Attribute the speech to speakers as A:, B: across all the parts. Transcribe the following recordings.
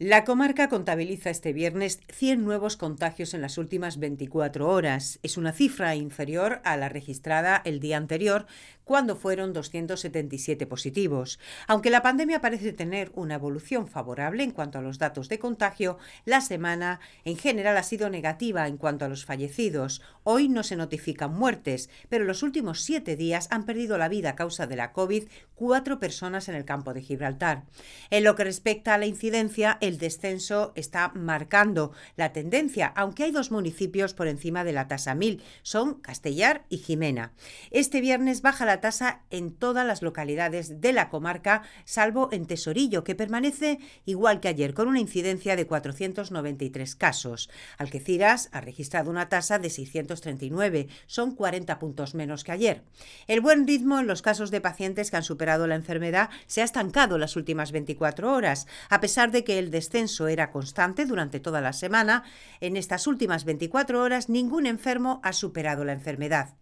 A: La comarca contabiliza este viernes 100 nuevos contagios en las últimas 24 horas. Es una cifra inferior a la registrada el día anterior, cuando fueron 277 positivos. Aunque la pandemia parece tener una evolución favorable en cuanto a los datos de contagio, la semana en general ha sido negativa en cuanto a los fallecidos. Hoy no se notifican muertes, pero los últimos siete días han perdido la vida a causa de la COVID cuatro personas en el campo de Gibraltar. En lo que respecta a la incidencia, el descenso está marcando la tendencia, aunque hay dos municipios por encima de la tasa 1000, son Castellar y Jimena. Este viernes baja la tasa en todas las localidades de la comarca, salvo en Tesorillo, que permanece igual que ayer, con una incidencia de 493 casos. Alqueciras ha registrado una tasa de 639, son 40 puntos menos que ayer. El buen ritmo en los casos de pacientes que han superado la enfermedad se ha estancado las últimas 24 horas, a pesar de que el descenso era constante durante toda la semana, en estas últimas 24 horas ningún enfermo ha superado la enfermedad.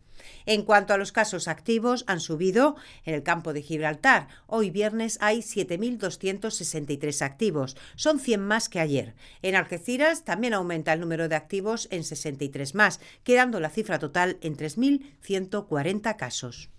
A: En cuanto a los casos activos, han subido en el campo de Gibraltar. Hoy viernes hay 7.263 activos. Son 100 más que ayer. En Algeciras también aumenta el número de activos en 63 más, quedando la cifra total en 3.140 casos.